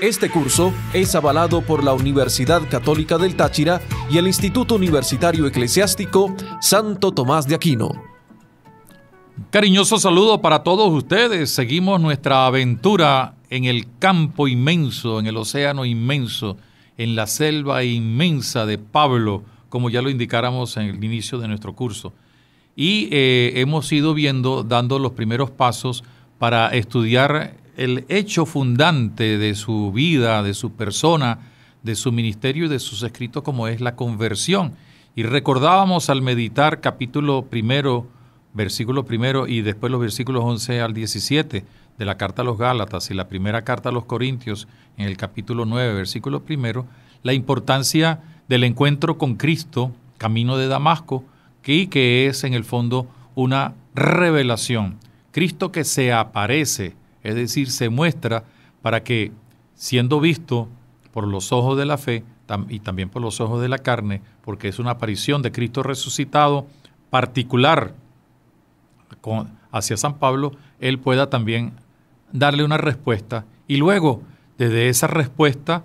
este curso es avalado por la Universidad Católica del Táchira y el Instituto Universitario Eclesiástico Santo Tomás de Aquino. Cariñoso saludo para todos ustedes. Seguimos nuestra aventura en el campo inmenso, en el océano inmenso, en la selva inmensa de Pablo, como ya lo indicáramos en el inicio de nuestro curso. Y eh, hemos ido viendo, dando los primeros pasos para estudiar el hecho fundante de su vida, de su persona, de su ministerio y de sus escritos como es la conversión. Y recordábamos al meditar capítulo primero, versículo primero y después los versículos 11 al 17 de la carta a los Gálatas y la primera carta a los Corintios en el capítulo 9, versículo primero, la importancia del encuentro con Cristo, camino de Damasco, que, que es en el fondo una revelación. Cristo que se aparece es decir, se muestra para que, siendo visto por los ojos de la fe y también por los ojos de la carne, porque es una aparición de Cristo resucitado particular hacia San Pablo, él pueda también darle una respuesta y luego, desde esa respuesta,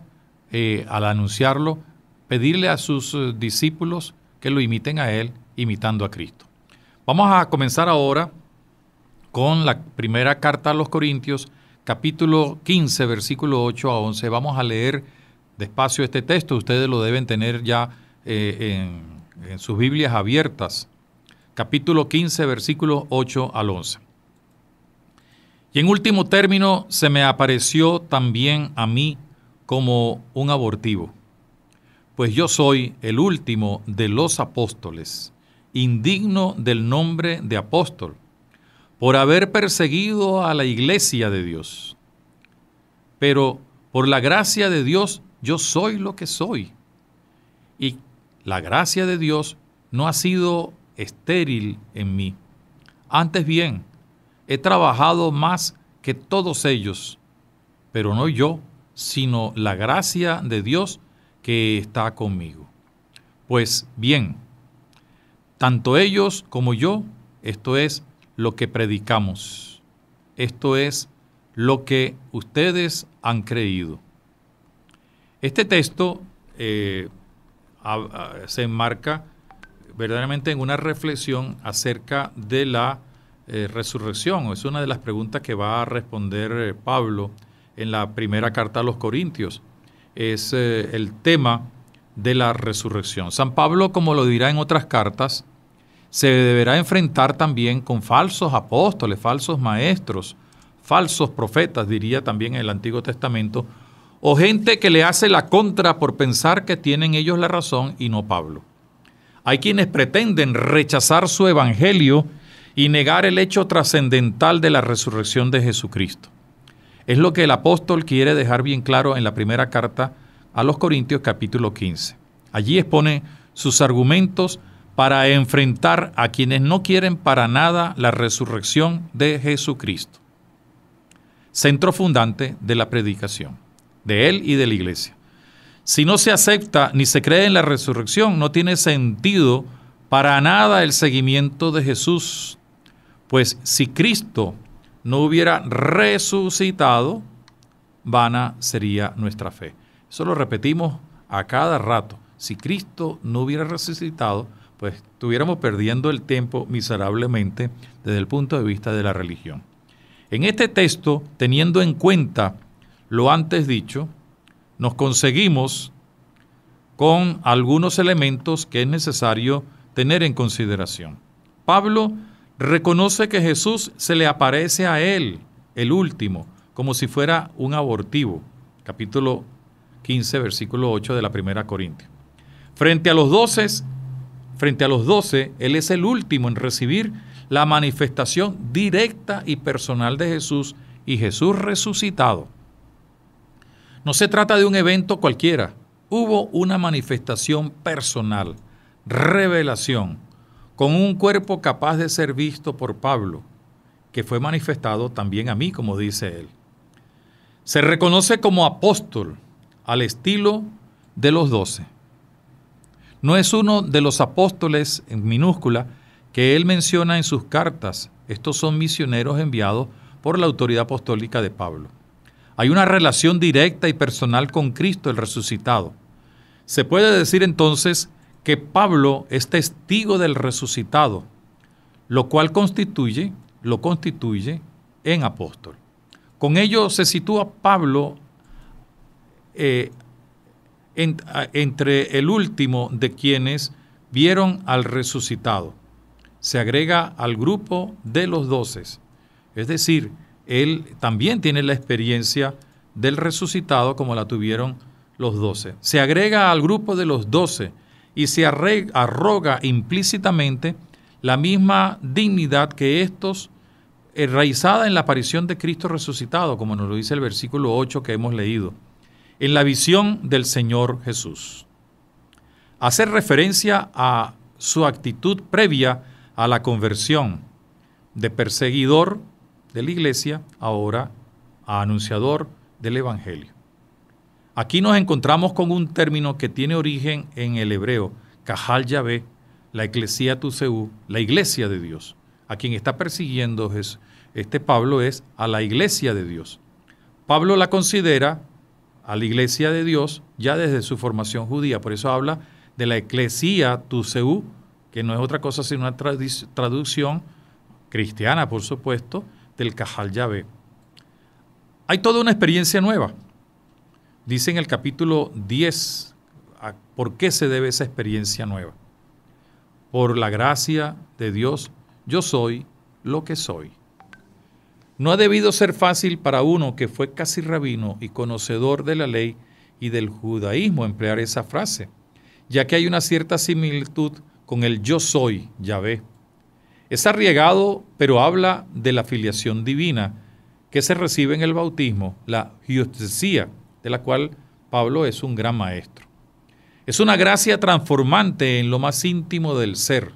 eh, al anunciarlo, pedirle a sus eh, discípulos que lo imiten a él, imitando a Cristo. Vamos a comenzar ahora con la primera carta a los Corintios, capítulo 15, versículo 8 a 11. Vamos a leer despacio este texto, ustedes lo deben tener ya eh, en, sus Biblias abiertas. Capítulo 15, versículo 8 al 11. Y en último término, se me apareció también a mí como un abortivo, pues yo soy el último de los apóstoles, indigno del nombre de apóstol por haber perseguido a la iglesia de Dios. Pero por la gracia de Dios yo soy lo que soy. Y la gracia de Dios no ha sido estéril en mí. Antes bien, he trabajado más que todos ellos, pero no yo, sino la gracia de Dios que está conmigo. Pues bien, tanto ellos como yo, esto es, lo que predicamos. Esto es lo que ustedes han creído. Este texto eh, ah, se enmarca verdaderamente en una reflexión acerca de la eh, resurrección. Es una de las preguntas que va a responder eh, Pablo en la primera carta a los Corintios. Es el tema de la resurrección. San Pablo, como lo dirá en otras cartas, se deberá enfrentar también con falsos apóstoles, falsos maestros, falsos profetas, diría también en el Antiguo Testamento, o gente que le hace la contra por pensar que tienen ellos la razón y no Pablo. Hay quienes pretenden rechazar su evangelio y negar el hecho trascendental de la resurrección de Jesucristo. Es lo que el apóstol quiere dejar bien claro en la primera carta a los Corintios capítulo 15. Allí expone sus argumentos para enfrentar a quienes no quieren para nada la resurrección de Jesucristo. Centro fundante de la predicación, de él y de la iglesia. Si no se acepta ni se cree en la resurrección, no tiene sentido para nada el seguimiento de Jesús, pues si Cristo no hubiera resucitado, vana sería nuestra fe. Eso lo repetimos a cada rato. Si Cristo no hubiera resucitado, pues estuviéramos perdiendo el tiempo miserablemente desde el punto de vista de la religión. En este texto, teniendo en cuenta lo antes dicho, nos conseguimos con algunos elementos que es necesario tener en consideración. Pablo reconoce que Jesús se le aparece a él, el último, como si fuera un abortivo. Capítulo 15, versículo 8 de la primera Corintia Frente a los doces, Frente a los doce, Él es el último en recibir la manifestación directa y personal de Jesús y Jesús resucitado. No se trata de un evento cualquiera, hubo una manifestación personal, revelación, con un cuerpo capaz de ser visto por Pablo, que fue manifestado también a mí, como dice él. Se reconoce como apóstol al estilo de los doce. No es uno de los apóstoles en minúscula que él menciona en sus cartas. Estos son misioneros enviados por la autoridad apostólica de Pablo. Hay una relación directa y personal con Cristo el resucitado. Se puede decir entonces que Pablo es testigo del resucitado, lo cual constituye, lo constituye en apóstol. Con ello se sitúa Pablo eh, entre el último de quienes vieron al resucitado. Se agrega al grupo de los doces. Es decir, él también tiene la experiencia del resucitado como la tuvieron los doce. Se agrega al grupo de los doce y se arroga implícitamente la misma dignidad que estos, eh, enraizada en la aparición de Cristo resucitado, como nos lo dice el versículo 8 que hemos leído en la visión del Señor Jesús. Hacer referencia a su actitud previa a la conversión, de perseguidor de la iglesia, ahora a anunciador del Evangelio. Aquí nos encontramos con un término que tiene origen en el hebreo, Cajal Yahvé, la iglesia Tuseú, la iglesia de Dios. A quien está persiguiendo es, este Pablo es a la iglesia de Dios. Pablo la considera a la iglesia de Dios ya desde su formación judía. Por eso habla de la eclesía Tuseú, que no es otra cosa sino una traducción cristiana, por supuesto, del Cajal Yahvé. Hay toda una experiencia nueva. Dice en el capítulo 10, ¿por qué se debe esa experiencia nueva? Por la gracia de Dios, yo soy lo que soy. No ha debido ser fácil para uno que fue casi rabino y conocedor de la ley y del judaísmo emplear esa frase, ya que hay una cierta similitud con el yo soy, ve. Es arriesgado, pero habla de la filiación divina que se recibe en el bautismo, la justicia, de la cual Pablo es un gran maestro. Es una gracia transformante en lo más íntimo del ser.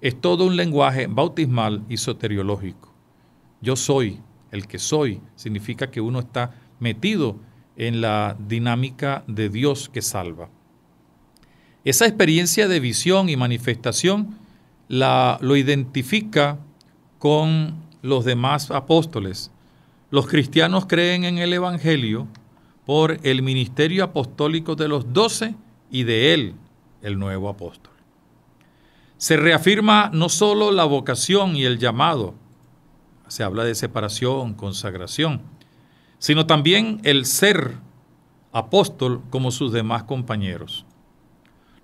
Es todo un lenguaje bautismal y soteriológico. Yo soy, el que soy, significa que uno está metido en la dinámica de Dios que salva. Esa experiencia de visión y manifestación la, lo identifica con los demás apóstoles. Los cristianos creen en el Evangelio por el ministerio apostólico de los doce y de él, el nuevo apóstol. Se reafirma no solo la vocación y el llamado, se habla de separación, consagración, sino también el ser apóstol como sus demás compañeros.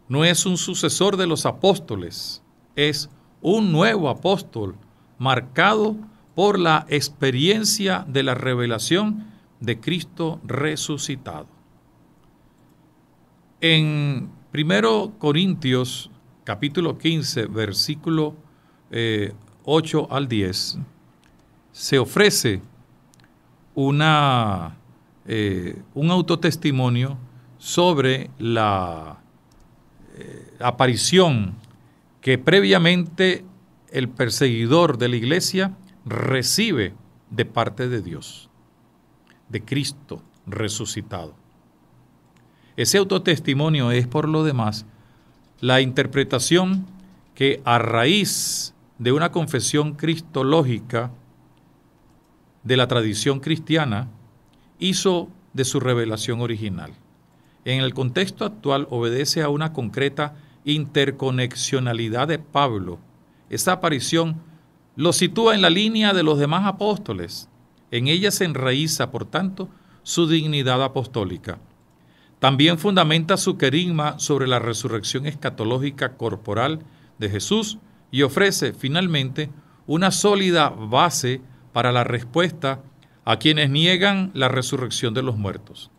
No es un sucesor de los apóstoles, es un nuevo apóstol marcado por la experiencia de la revelación de Cristo resucitado. En 1 Corintios capítulo 15, versículo 8 eh, al 10, se ofrece una, eh, un autotestimonio sobre la eh, aparición que previamente el perseguidor de la iglesia recibe de parte de Dios, de Cristo resucitado. Ese autotestimonio es, por lo demás, la interpretación que a raíz de una confesión cristológica de la tradición cristiana hizo de su revelación original. En el contexto actual obedece a una concreta interconexionalidad de Pablo. Esa aparición lo sitúa en la línea de los demás apóstoles. En ella se enraiza, por tanto, su dignidad apostólica. También fundamenta su querigma sobre la resurrección escatológica corporal de Jesús y ofrece, finalmente, una sólida base para la respuesta a quienes niegan la resurrección de los muertos.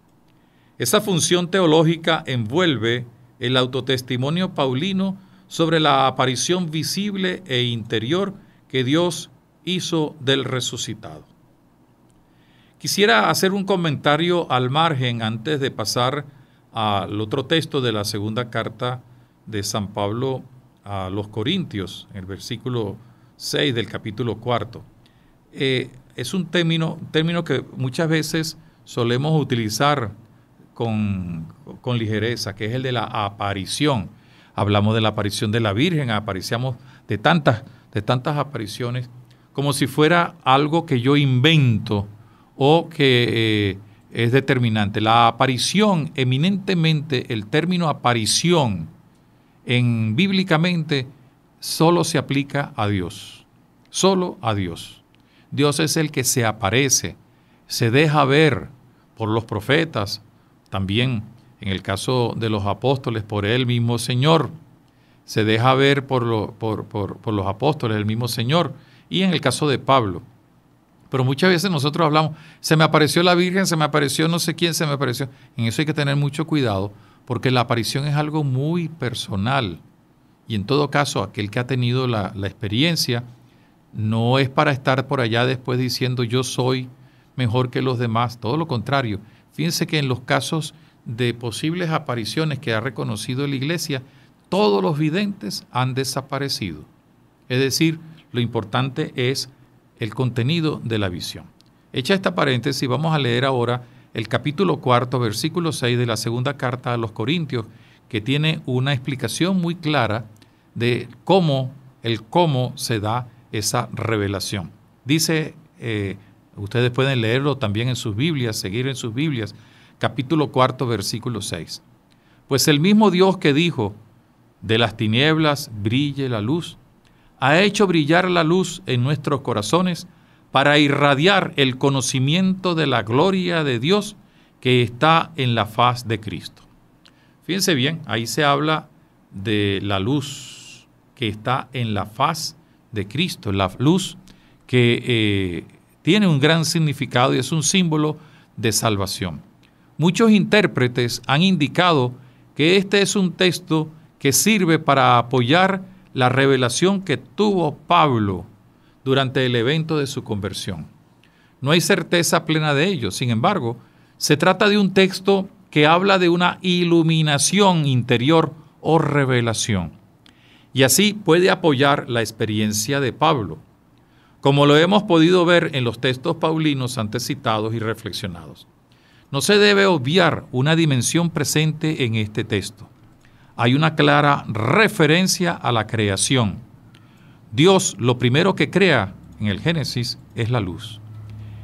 Esa función teológica envuelve el autotestimonio paulino sobre la aparición visible e interior que Dios hizo del resucitado. Quisiera hacer un comentario al margen antes de pasar al otro texto de la segunda carta de San Pablo a los Corintios, el versículo 6 del capítulo cuarto. Eh, es un término, término que muchas veces solemos utilizar con, ligereza, que es el de la aparición. Hablamos de la aparición de la Virgen, apareciamos de tantas, de tantas apariciones, como si fuera algo que yo invento o que eh, es determinante. La aparición, eminentemente, el término aparición, en bíblicamente, solo se aplica a Dios. Solo a Dios. Dios es el que se aparece, se deja ver por los profetas, también en el caso de los apóstoles, por el mismo Señor. Se deja ver por, los apóstoles, el mismo Señor. Y en el caso de Pablo, pero muchas veces nosotros hablamos, se me apareció la Virgen, se me apareció no sé quién, se me apareció. En eso hay que tener mucho cuidado, porque la aparición es algo muy personal. Y en todo caso, aquel que ha tenido la experiencia no es para estar por allá después diciendo yo soy mejor que los demás, todo lo contrario. Fíjense que en los casos de posibles apariciones que ha reconocido la iglesia, todos los videntes han desaparecido. Es decir, lo importante es el contenido de la visión. Hecha esta paréntesis, vamos a leer ahora el capítulo cuarto, versículo 6 de la segunda carta a los Corintios, que tiene una explicación muy clara de cómo el cómo se da esa revelación. Dice, eh, ustedes pueden leerlo también en sus Biblias, seguir en sus Biblias, capítulo cuarto, versículo 6. Pues el mismo Dios que dijo, de las tinieblas brille la luz, ha hecho brillar la luz en nuestros corazones para irradiar el conocimiento de la gloria de Dios que está en la faz de Cristo. Fíjense bien, ahí se habla de la luz que está en la faz de Cristo, la luz que eh, tiene un gran significado y es un símbolo de salvación. Muchos intérpretes han indicado que este es un texto que sirve para apoyar la revelación que tuvo Pablo durante el evento de su conversión. No hay certeza plena de ello, sin embargo, se trata de un texto que habla de una iluminación interior o revelación y así puede apoyar la experiencia de Pablo, como lo hemos podido ver en los textos paulinos antes citados y reflexionados. No se debe obviar una dimensión presente en este texto. Hay una clara referencia a la creación. Dios lo primero que crea en el Génesis es la luz.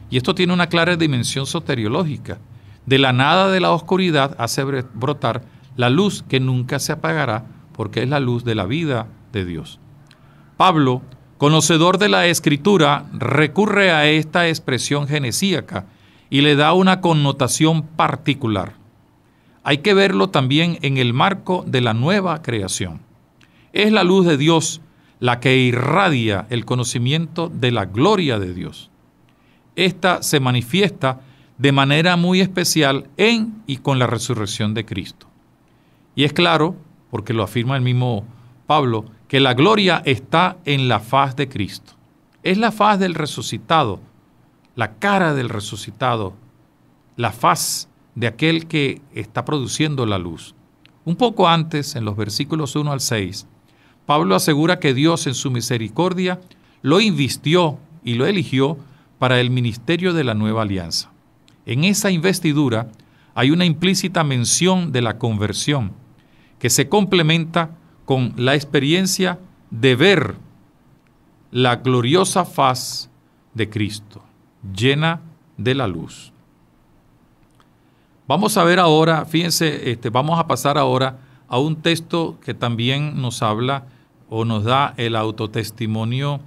Y esto tiene una clara dimensión soteriológica. De la nada de la oscuridad hace brotar la luz que nunca se apagará porque es la luz de la vida de Dios. Pablo, conocedor de la escritura, recurre a esta expresión genesíaca y le da una connotación particular. Hay que verlo también en el marco de la nueva creación. Es la luz de Dios la que irradia el conocimiento de la gloria de Dios. Esta se manifiesta de manera muy especial en y con la resurrección de Cristo. Y es claro porque lo afirma el mismo Pablo, que la gloria está en la faz de Cristo. Es la faz del resucitado, la cara del resucitado, la faz de aquel que está produciendo la luz. Un poco antes, en los versículos 1 al 6, Pablo asegura que Dios en su misericordia lo invistió y lo eligió para el ministerio de la nueva alianza. En esa investidura hay una implícita mención de la conversión que se complementa con la experiencia de ver la gloriosa faz de Cristo, llena de la luz. Vamos a ver ahora, fíjense, este, vamos a pasar ahora a un texto que también nos habla o nos da el autotestimonio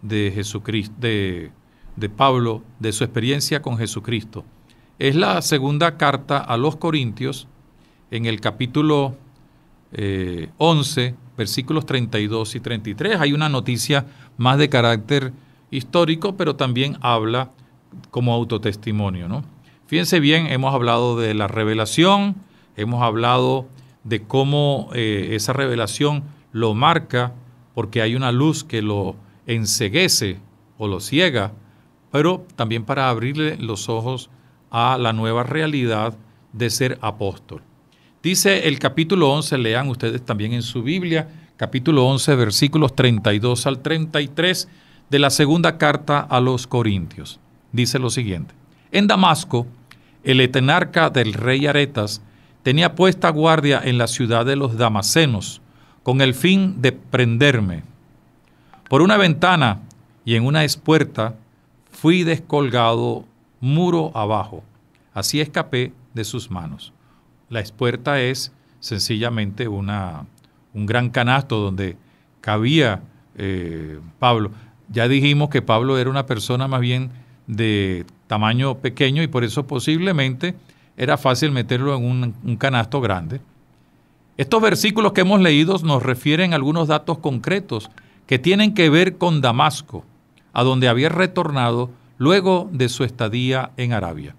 de Jesucristo, de, de Pablo, de su experiencia con Jesucristo. Es la segunda carta a los Corintios, en el capítulo 11, eh, versículos 32 y 33. Hay una noticia más de carácter histórico, pero también habla como autotestimonio. ¿no? Fíjense bien, hemos hablado de la revelación, hemos hablado de cómo eh, esa revelación lo marca porque hay una luz que lo enceguece o lo ciega, pero también para abrirle los ojos a la nueva realidad de ser apóstol. Dice el capítulo 11, lean ustedes también en su Biblia, capítulo 11, versículos 32 al 33 de la segunda carta a los Corintios. Dice lo siguiente, en Damasco, el etenarca del rey Aretas tenía puesta guardia en la ciudad de los Damasenos, con el fin de prenderme. Por una ventana y en una espuerta fui descolgado muro abajo, así escapé de sus manos. La espuerta es sencillamente una, un gran canasto donde cabía eh, Pablo. Ya dijimos que Pablo era una persona más bien de tamaño pequeño y por eso posiblemente era fácil meterlo en un, un canasto grande. Estos versículos que hemos leído nos refieren a algunos datos concretos que tienen que ver con Damasco, a donde había retornado luego de su estadía en Arabia.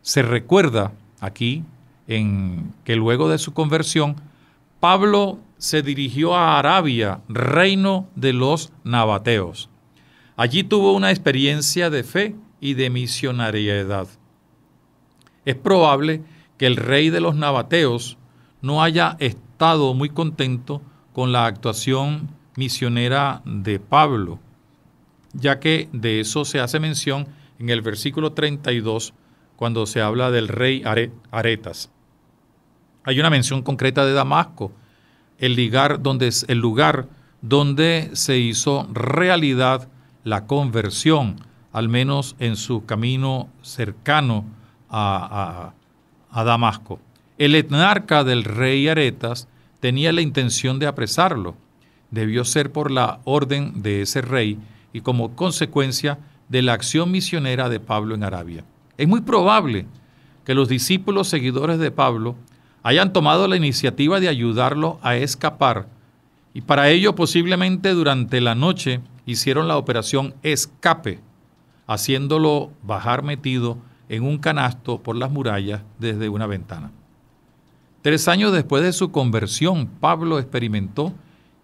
Se recuerda aquí en que luego de su conversión, Pablo se dirigió a Arabia, reino de los nabateos. Allí tuvo una experiencia de fe y de misionariedad. Es probable que el rey de los nabateos no haya estado muy contento con la actuación misionera de Pablo, ya que de eso se hace mención en el versículo 32 cuando se habla del rey Aretas. Hay una mención concreta de Damasco, el, lugar donde, es el lugar donde se hizo realidad la conversión, al menos en su camino cercano a, a Damasco. El etnarca del rey Aretas tenía la intención de apresarlo. Debió ser por la orden de ese rey y como consecuencia de la acción misionera de Pablo en Arabia. Es muy probable que los discípulos seguidores de Pablo hayan tomado la iniciativa de ayudarlo a escapar y para ello posiblemente durante la noche hicieron la operación escape, haciéndolo bajar metido en un canasto por las murallas desde una ventana. Tres años después de su conversión, Pablo experimentó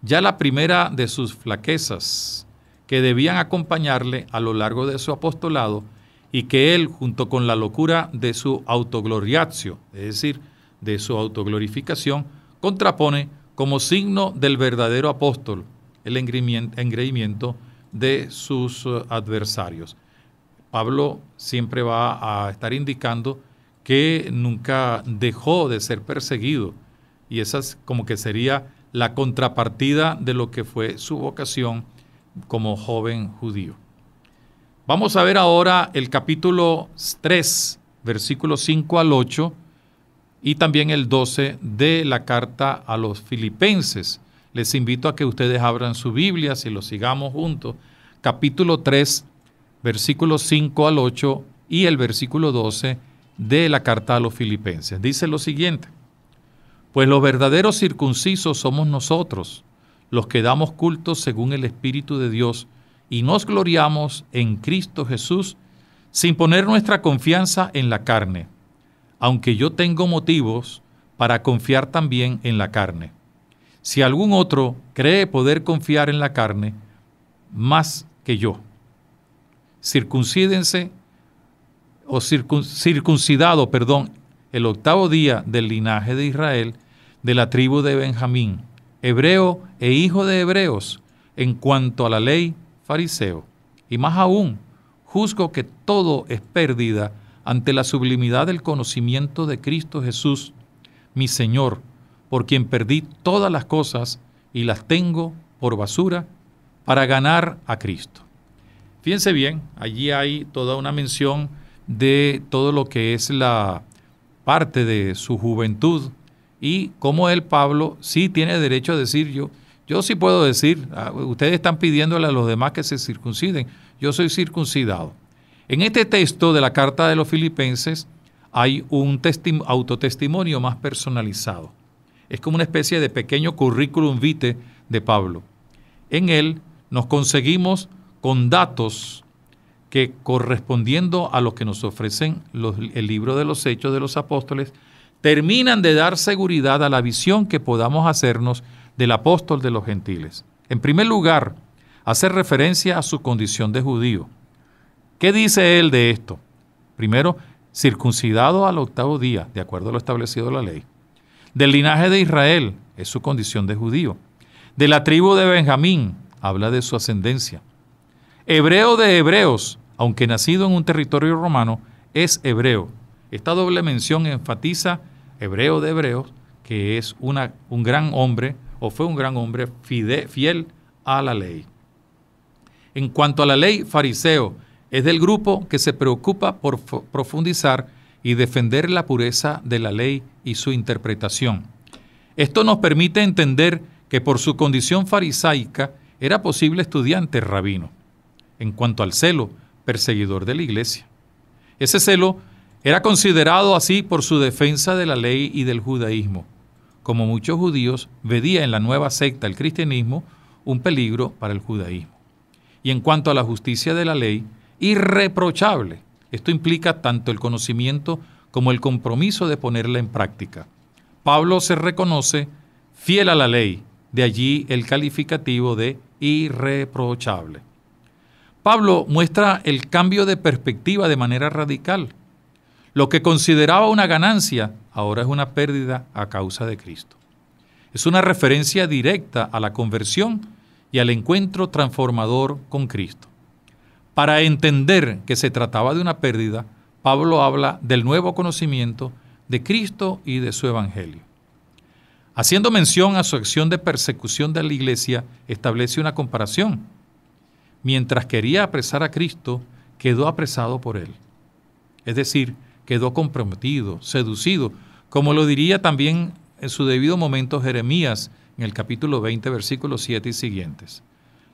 ya la primera de sus flaquezas que debían acompañarle a lo largo de su apostolado y que él, junto con la locura de su autogloriacio, es decir, de su autoglorificación, contrapone como signo del verdadero apóstol el engreimiento de sus eh, adversarios. Pablo siempre va a estar indicando que nunca dejó de ser perseguido y esa es como que sería la contrapartida de lo que fue su vocación como joven judío. Vamos a ver ahora el capítulo 3, versículo 5 al 8 y también el 12 de la carta a los filipenses. Les invito a que ustedes abran su Biblia, si lo sigamos juntos, capítulo 3, versículos 5 al 8 y el versículo 12 de la carta a los filipenses. Dice lo siguiente, pues los verdaderos circuncisos somos nosotros, los que damos culto según el Espíritu de Dios, y nos gloriamos en Cristo Jesús, sin poner nuestra confianza en la carne aunque yo tengo motivos para confiar también en la carne. Si algún otro cree poder confiar en la carne, más que yo. Circuncídense o circuncidado, perdón, el octavo día del linaje de Israel, de la tribu de Benjamín, hebreo e hijo de hebreos, en cuanto a la ley, fariseo. Y más aún, juzgo que todo es pérdida ante la sublimidad del conocimiento de Cristo Jesús, mi Señor, por quien perdí todas las cosas y las tengo por basura para ganar a Cristo. Fíjense bien, allí hay toda una mención de todo lo que es la parte de su juventud y cómo él, Pablo, sí tiene derecho a decir yo, yo sí puedo decir, ah, ustedes están pidiéndole a los demás que se circunciden, yo soy circuncidado. En este texto de la carta de los filipenses hay un autotestimonio más personalizado. Es como una especie de pequeño currículum vitae de Pablo. En él nos conseguimos con datos que correspondiendo a lo que nos ofrecen el libro de los Hechos de los Apóstoles, terminan de dar seguridad a la visión que podamos hacernos del apóstol de los gentiles. En primer lugar, hacer referencia a su condición de judío. ¿Qué dice él de esto? Primero, circuncidado al octavo día, de acuerdo a lo establecido en la ley. Del linaje de Israel, es su condición de judío. De la tribu de Benjamín, habla de su ascendencia. Hebreo de hebreos, aunque nacido en un territorio romano, es hebreo. Esta doble mención enfatiza hebreo de hebreos, que es una, un gran hombre, o fue un gran hombre fiel a la ley. En cuanto a la ley, fariseo, es del grupo que se preocupa por profundizar y defender la pureza de la ley y su interpretación. Esto nos permite entender que por su condición farisaica era posible estudiante rabino. En cuanto al celo, perseguidor de la iglesia. Ese celo era considerado así por su defensa de la ley y del judaísmo. Como muchos judíos, veía en la nueva secta, el cristianismo, un peligro para el judaísmo. Y en cuanto a la justicia de la ley, irreprochable. Esto implica tanto el conocimiento como el compromiso de ponerla en práctica. Pablo se reconoce fiel a la ley, de allí el calificativo de irreprochable. Pablo muestra el cambio de perspectiva de manera radical. Lo que consideraba una ganancia ahora es una pérdida a causa de Cristo. Es una referencia directa a la conversión y al encuentro transformador con Cristo. Para entender que se trataba de una pérdida, Pablo habla del nuevo conocimiento de Cristo y de su Evangelio. Haciendo mención a su acción de persecución de la iglesia, establece una comparación. Mientras quería apresar a Cristo, quedó apresado por él. Es decir, quedó comprometido, seducido, como lo diría también en su debido momento Jeremías en el capítulo 20, versículos 7 y siguientes.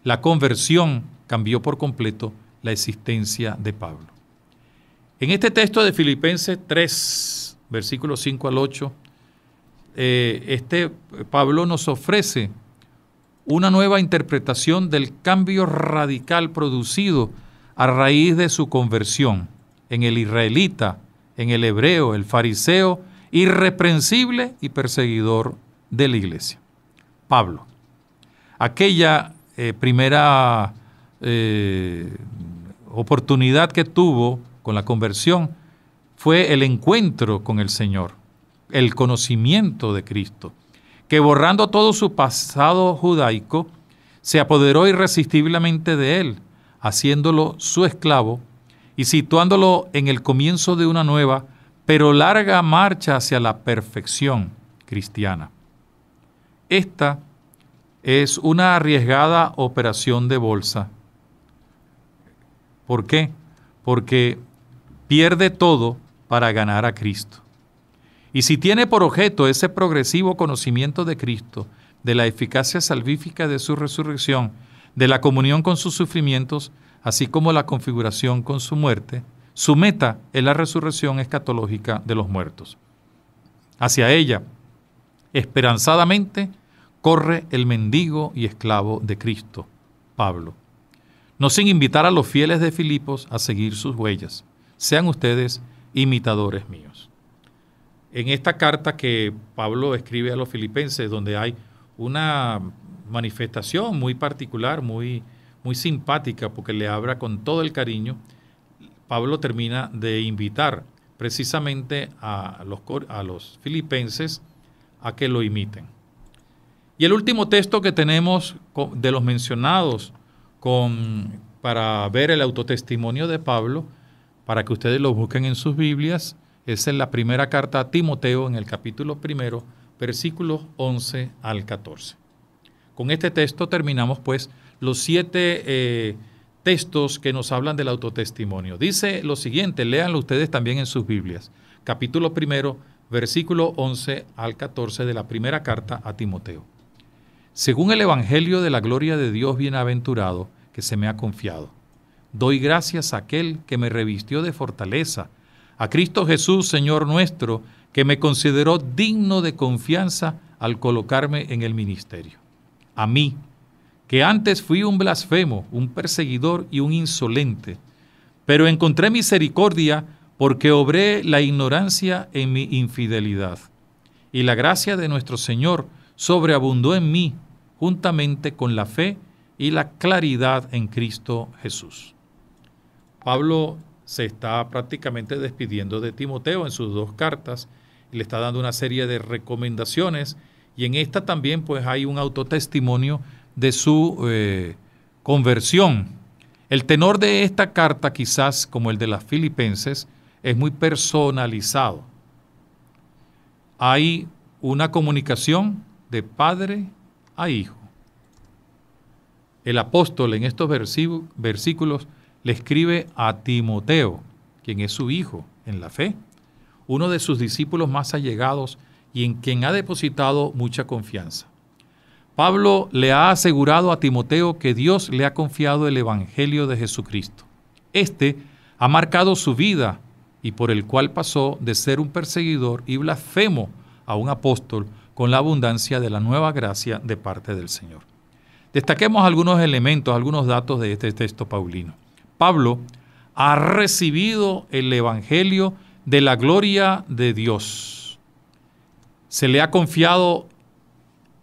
La conversión cambió por completo la existencia de Pablo. En este texto de Filipenses 3, versículos 5 al 8, eh, este Pablo nos ofrece una nueva interpretación del cambio radical producido a raíz de su conversión en el israelita, en el hebreo, el fariseo, irreprensible y perseguidor de la iglesia. Pablo, aquella eh, primera eh, oportunidad que tuvo con la conversión fue el encuentro con el Señor, el conocimiento de Cristo, que borrando todo su pasado judaico, se apoderó irresistiblemente de él, haciéndolo su esclavo y situándolo en el comienzo de una nueva, pero larga marcha hacia la perfección cristiana. Esta es una arriesgada operación de bolsa ¿Por qué? Porque pierde todo para ganar a Cristo. Y si tiene por objeto ese progresivo conocimiento de Cristo, de la eficacia salvífica de su resurrección, de la comunión con sus sufrimientos, así como la configuración con su muerte, su meta es la resurrección escatológica de los muertos. Hacia ella, esperanzadamente, corre el mendigo y esclavo de Cristo, Pablo no sin invitar a los fieles de Filipos a seguir sus huellas. Sean ustedes imitadores míos. En esta carta que Pablo escribe a los filipenses, donde hay una manifestación muy particular, muy, muy simpática, porque le habla con todo el cariño, Pablo termina de invitar precisamente a los, a los filipenses a que lo imiten. Y el último texto que tenemos de los mencionados con, para ver el autotestimonio de Pablo, para que ustedes lo busquen en sus Biblias. es en la primera carta a Timoteo en el capítulo primero, versículos 11 al 14. Con este texto terminamos pues los siete eh, textos que nos hablan del autotestimonio. Dice lo siguiente, leanlo ustedes también en sus Biblias. Capítulo primero, versículo 11 al 14 de la primera carta a Timoteo según el Evangelio de la gloria de Dios bienaventurado que se me ha confiado. Doy gracias a aquel que me revistió de fortaleza, a Cristo Jesús, Señor nuestro, que me consideró digno de confianza al colocarme en el ministerio. A mí, que antes fui un blasfemo, un perseguidor y un insolente, pero encontré misericordia porque obré la ignorancia en mi infidelidad. Y la gracia de nuestro Señor, sobreabundó en mí juntamente con la fe y la claridad en Cristo Jesús. Pablo se está prácticamente despidiendo de Timoteo en sus dos cartas le está dando una serie de recomendaciones y en esta también pues hay un autotestimonio de su eh, conversión. El tenor de esta carta quizás como el de las filipenses es muy personalizado. Hay una comunicación de padre a hijo. El apóstol en estos versículos le escribe a Timoteo, quien es su hijo en la fe, uno de sus discípulos más allegados y en quien ha depositado mucha confianza. Pablo le ha asegurado a Timoteo que Dios le ha confiado el Evangelio de Jesucristo. Este ha marcado su vida y por el cual pasó de ser un perseguidor y blasfemo a un apóstol, con la abundancia de la nueva gracia de parte del Señor. Destaquemos algunos elementos, algunos datos de este texto paulino. Pablo ha recibido el Evangelio de la gloria de Dios. Se le ha confiado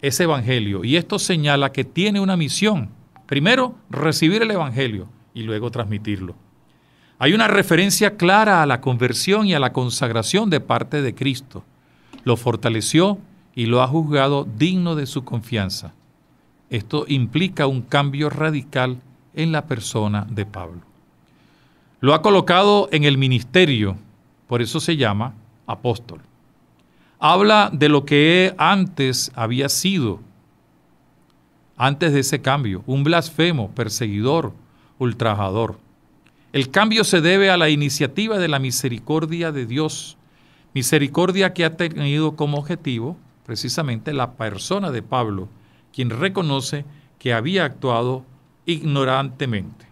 ese Evangelio y esto señala que tiene una misión. Primero, recibir el Evangelio y luego transmitirlo. Hay una referencia clara a la conversión y a la consagración de parte de Cristo. Lo fortaleció, y lo ha juzgado digno de su confianza. Esto implica un cambio radical en la persona de Pablo. Lo ha colocado en el ministerio, por eso se llama apóstol. Habla de lo que antes había sido, antes de ese cambio, un blasfemo, perseguidor, ultrajador. El cambio se debe a la iniciativa de la misericordia de Dios, misericordia que ha tenido como objetivo precisamente la persona de Pablo, quien reconoce que había actuado ignorantemente.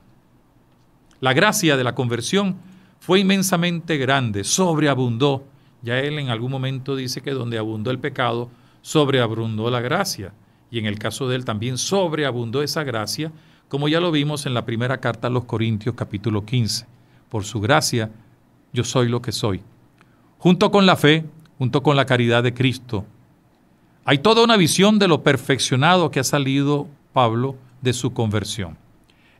La gracia de la conversión fue inmensamente grande, sobreabundó. Ya él en algún momento dice que donde abundó el pecado, sobreabundó la gracia. Y en el caso de él también sobreabundó esa gracia, como ya lo vimos en la primera carta a los Corintios capítulo 15. Por su gracia, yo soy lo que soy. Junto con la fe, junto con la caridad de Cristo, hay toda una visión de lo perfeccionado que ha salido Pablo de su conversión.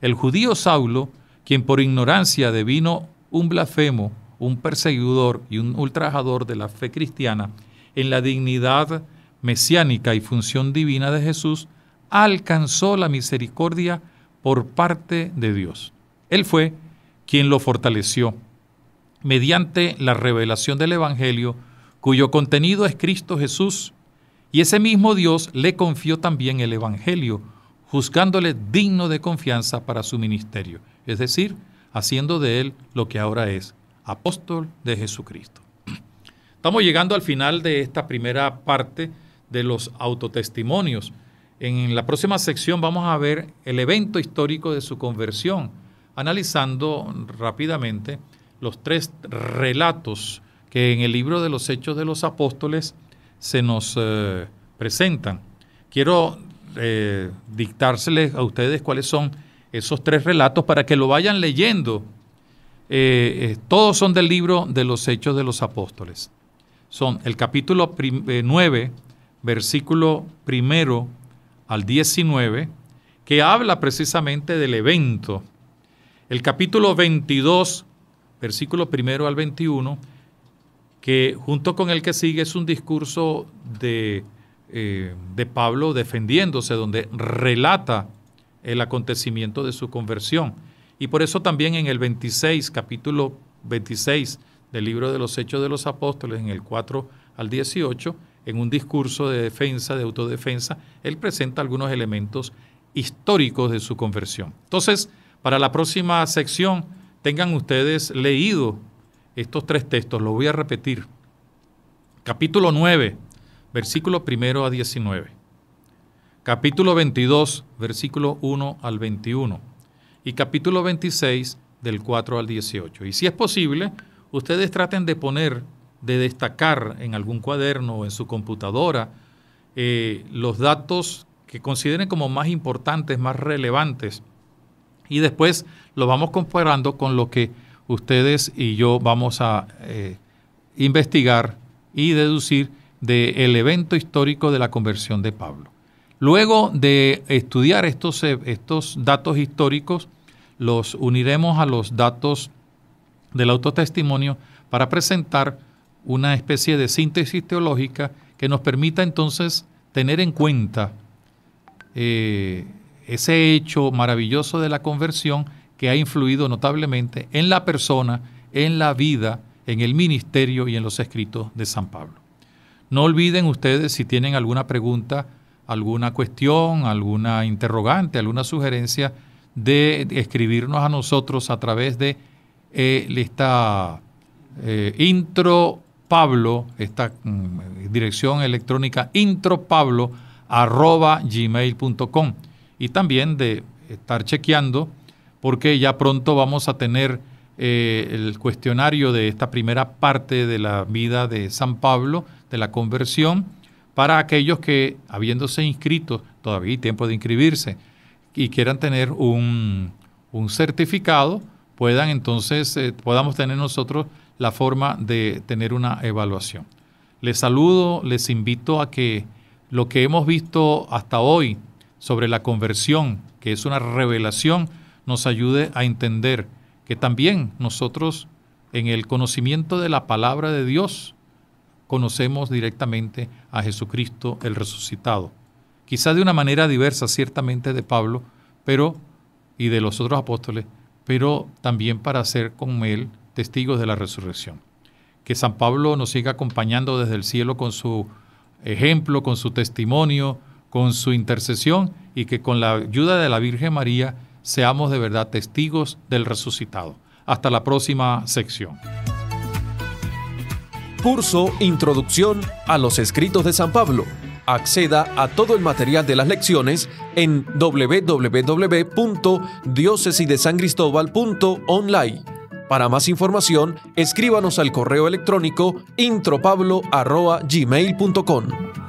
El judío Saulo, quien por ignorancia devino un blasfemo, un perseguidor y un ultrajador de la fe cristiana, en la dignidad mesiánica y función divina de Jesús, alcanzó la misericordia por parte de Dios. Él fue quien lo fortaleció mediante la revelación del Evangelio, cuyo contenido es Cristo Jesús, y ese mismo Dios le confió también el Evangelio, juzgándole digno de confianza para su ministerio, es decir, haciendo de él lo que ahora es, apóstol de Jesucristo. Estamos llegando al final de esta primera parte de los autotestimonios. En la próxima sección vamos a ver el evento histórico de su conversión, analizando rápidamente los tres relatos que en el libro de los Hechos de los Apóstoles se nos eh, presentan. Quiero eh, dictárseles a ustedes cuáles son esos tres relatos para que lo vayan leyendo. Eh, todos son del libro de los Hechos de los Apóstoles. Son el capítulo 9, versículo primero al 19, que habla precisamente del evento. El capítulo 22, versículo primero al 21, que junto con el que sigue es un discurso de, eh, de Pablo defendiéndose, donde relata el acontecimiento de su conversión. Y por eso también en el 26, capítulo 26 del libro de los Hechos de los Apóstoles, en el 4 al 18, en un discurso de defensa, de autodefensa, él presenta algunos elementos históricos de su conversión. Entonces, para la próxima sección, tengan ustedes leído estos tres textos, los voy a repetir. Capítulo 9, versículo 1 a 19. Capítulo 22, versículo 1 al 21. Y capítulo 26, del 4 al 18. Y si es posible, ustedes traten de poner, de destacar en algún cuaderno o en su computadora eh, los datos que consideren como más importantes, más relevantes. Y después los vamos comparando con lo que ustedes y yo vamos a eh, investigar y deducir del evento histórico de la conversión de Pablo. Luego de estudiar estos, eh, estos datos históricos, los uniremos a los datos del autotestimonio para presentar una especie de síntesis teológica que nos permita entonces tener en cuenta eh, ese hecho maravilloso de la conversión que ha influido notablemente en la persona, en la vida, en el ministerio y en los escritos de San Pablo. No olviden ustedes si tienen alguna pregunta, alguna cuestión, alguna interrogante, alguna sugerencia, de escribirnos a nosotros a través de eh, esta eh, intro Pablo, esta mm, dirección electrónica intropablo.com y también de estar chequeando porque ya pronto vamos a tener eh, el cuestionario de esta primera parte de la vida de San Pablo, de la conversión, para aquellos que, habiéndose inscrito, todavía hay tiempo de inscribirse, y quieran tener un, un certificado, puedan entonces, eh, podamos tener nosotros la forma de tener una evaluación. Les saludo, les invito a que lo que hemos visto hasta hoy sobre la conversión, que es una revelación, nos ayude a entender que también nosotros en el conocimiento de la palabra de Dios conocemos directamente a Jesucristo el resucitado. Quizá de una manera diversa ciertamente de Pablo, pero y de los otros apóstoles, pero también para ser con él testigos de la resurrección. Que San Pablo nos siga acompañando desde el cielo con su ejemplo, con su testimonio, con su intercesión y que con la ayuda de la Virgen María seamos de verdad testigos del resucitado. Hasta la próxima sección. Curso Introducción a los Escritos de San Pablo. Acceda a todo el material de las lecciones en www.diócesidesancristobal.online. Para más información, escríbanos al correo electrónico intropablo.gmail.com.